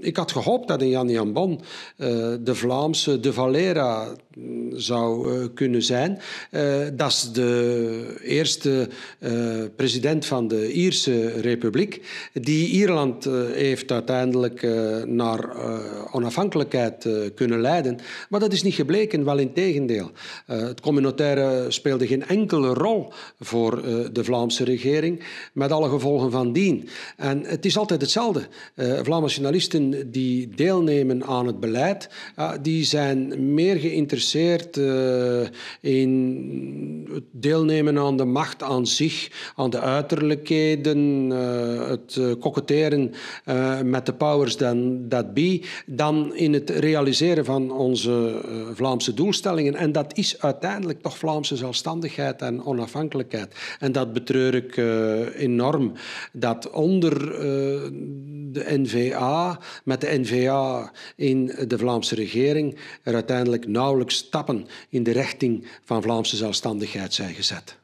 ik had gehoopt dat in Jan Jan Bon, eh, de Vlaamse De Valera, zou eh, kunnen zijn. Eh, dat is de eerste eh, president van de Ierse Republiek, die Ierland heeft uiteindelijk naar onafhankelijkheid kunnen leiden. Maar dat is niet gebleken, wel in tegendeel. het communautaire speelde geen enkele rol voor de Vlaamse regering, met alle gevolgen van dien. En het is altijd hetzelfde. Vlaamse journalisten die deelnemen aan het beleid, die zijn meer geïnteresseerd eh, in het deelnemen aan de macht aan zich, aan de uiterlijkheden, eh, het koketteren eh, met de powers that be, dan in het realiseren van onze Vlaamse doelstellingen. En dat is uiteindelijk toch Vlaamse zelfstandigheid en onafhankelijkheid. En dat betreur ik enorm. Dat onder de NVA, met de NVA in de Vlaamse regering, er uiteindelijk nauwelijks stappen in de richting van Vlaamse zelfstandigheid zijn gezet.